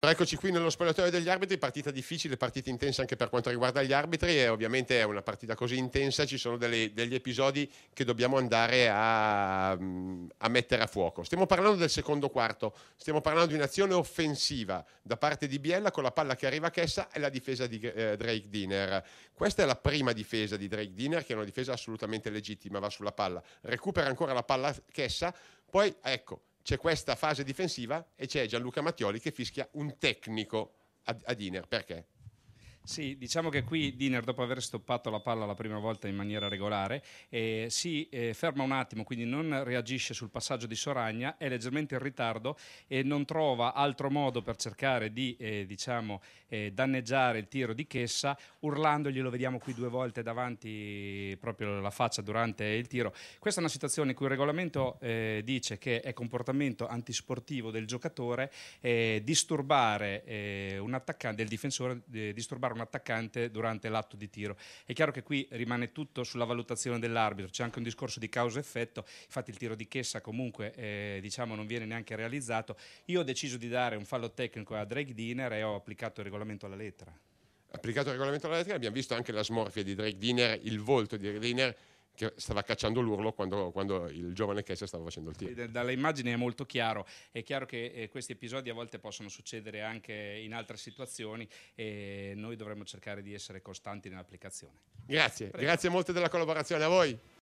Eccoci qui nello spogliatoio degli arbitri, partita difficile, partita intensa anche per quanto riguarda gli arbitri e ovviamente è una partita così intensa, ci sono delle, degli episodi che dobbiamo andare a, mm, a, mettere a fuoco. Stiamo parlando del secondo quarto, stiamo parlando di un'azione offensiva da parte di Biella con la palla che arriva a Chessa e la difesa di eh, Drake Dinner. Questa è la prima difesa di Drake Dinner che è una difesa assolutamente legittima, va sulla palla, recupera ancora la palla a Chessa, poi ecco c'è questa fase difensiva e c'è Gianluca Mattioli che fischia un tecnico ad a Perché? Sì, diciamo che qui Diner, dopo aver stoppato la palla la prima volta in maniera regolare, eh, si eh, ferma un attimo, quindi non reagisce sul passaggio di Soragna, è leggermente in ritardo e non trova altro modo per cercare di eh, diciamo, eh, danneggiare il tiro di Chessa, urlandogli, lo vediamo qui due volte davanti proprio la faccia durante il tiro. Questa è una situazione in cui il regolamento eh, dice che è comportamento antisportivo del giocatore eh, disturbare un attaccante, del difensore, disturbare un un attaccante durante l'atto di tiro. È chiaro che qui rimane tutto sulla valutazione dell'arbitro, c'è anche un discorso di causa-effetto, infatti il tiro di Chessa comunque eh, diciamo, non viene neanche realizzato. Io ho deciso di dare un fallo tecnico a Drake Diner e ho applicato il regolamento alla lettera. Applicato il regolamento alla lettera, abbiamo visto anche la smorfia di Drake Diner, il volto di Drake Diner che stava cacciando l'urlo quando, quando il giovane Kessler stava facendo il tiro. Dalle immagini è molto chiaro, è chiaro che eh, questi episodi a volte possono succedere anche in altre situazioni e noi dovremmo cercare di essere costanti nell'applicazione. Grazie, Prego. grazie molto della collaborazione a voi.